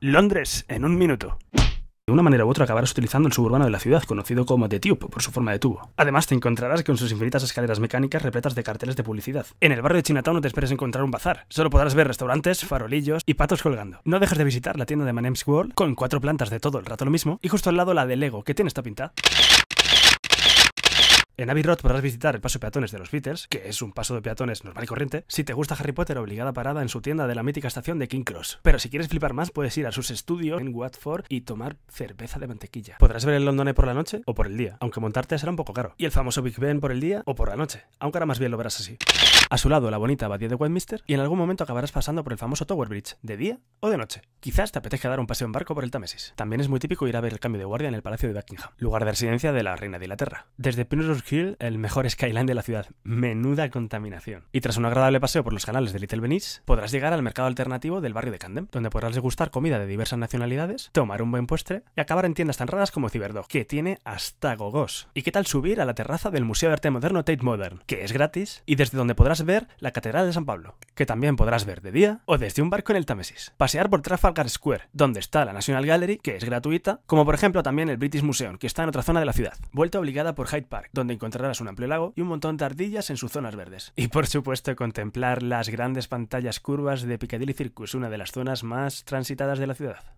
Londres en un minuto. De una manera u otra acabarás utilizando el suburbano de la ciudad, conocido como The Tube por su forma de tubo. Además, te encontrarás con sus infinitas escaleras mecánicas repletas de carteles de publicidad. En el barrio de Chinatown no te esperes encontrar un bazar, solo podrás ver restaurantes, farolillos y patos colgando. No dejes de visitar la tienda de Manem's World, con cuatro plantas de todo el rato lo mismo, y justo al lado la de Lego, que tiene esta pinta. En Abbey podrás visitar el paso de peatones de los Beatles, que es un paso de peatones normal y corriente, si te gusta Harry Potter obligada parada en su tienda de la mítica estación de King Cross. Pero si quieres flipar más, puedes ir a sus estudios en Watford y tomar cerveza de mantequilla. Podrás ver el Londone por la noche o por el día, aunque montarte será un poco caro. Y el famoso Big Ben por el día o por la noche, aunque ahora más bien lo verás así. A su lado, la bonita abadía de Westminster, y en algún momento acabarás pasando por el famoso Tower Bridge, de día o de noche. Quizás te apetezca dar un paseo en barco por el Támesis. También es muy típico ir a ver el cambio de guardia en el Palacio de Buckingham, lugar de residencia de la Reina de Inglaterra. Desde el mejor skyline de la ciudad. Menuda contaminación. Y tras un agradable paseo por los canales de Little Venice, podrás llegar al mercado alternativo del barrio de Candem, donde podrás degustar comida de diversas nacionalidades, tomar un buen postre y acabar en tiendas tan raras como Cyberdog, que tiene hasta gogos. ¿Y qué tal subir a la terraza del Museo de Arte Moderno Tate Modern, que es gratis y desde donde podrás ver la Catedral de San Pablo, que también podrás ver de día o desde un barco en el Támesis? Pasear por Trafalgar Square, donde está la National Gallery, que es gratuita, como por ejemplo también el British Museum, que está en otra zona de la ciudad. Vuelta obligada por Hyde Park, donde encontrarás un amplio lago y un montón de ardillas en sus zonas verdes. Y por supuesto, contemplar las grandes pantallas curvas de Piccadilly Circus, una de las zonas más transitadas de la ciudad.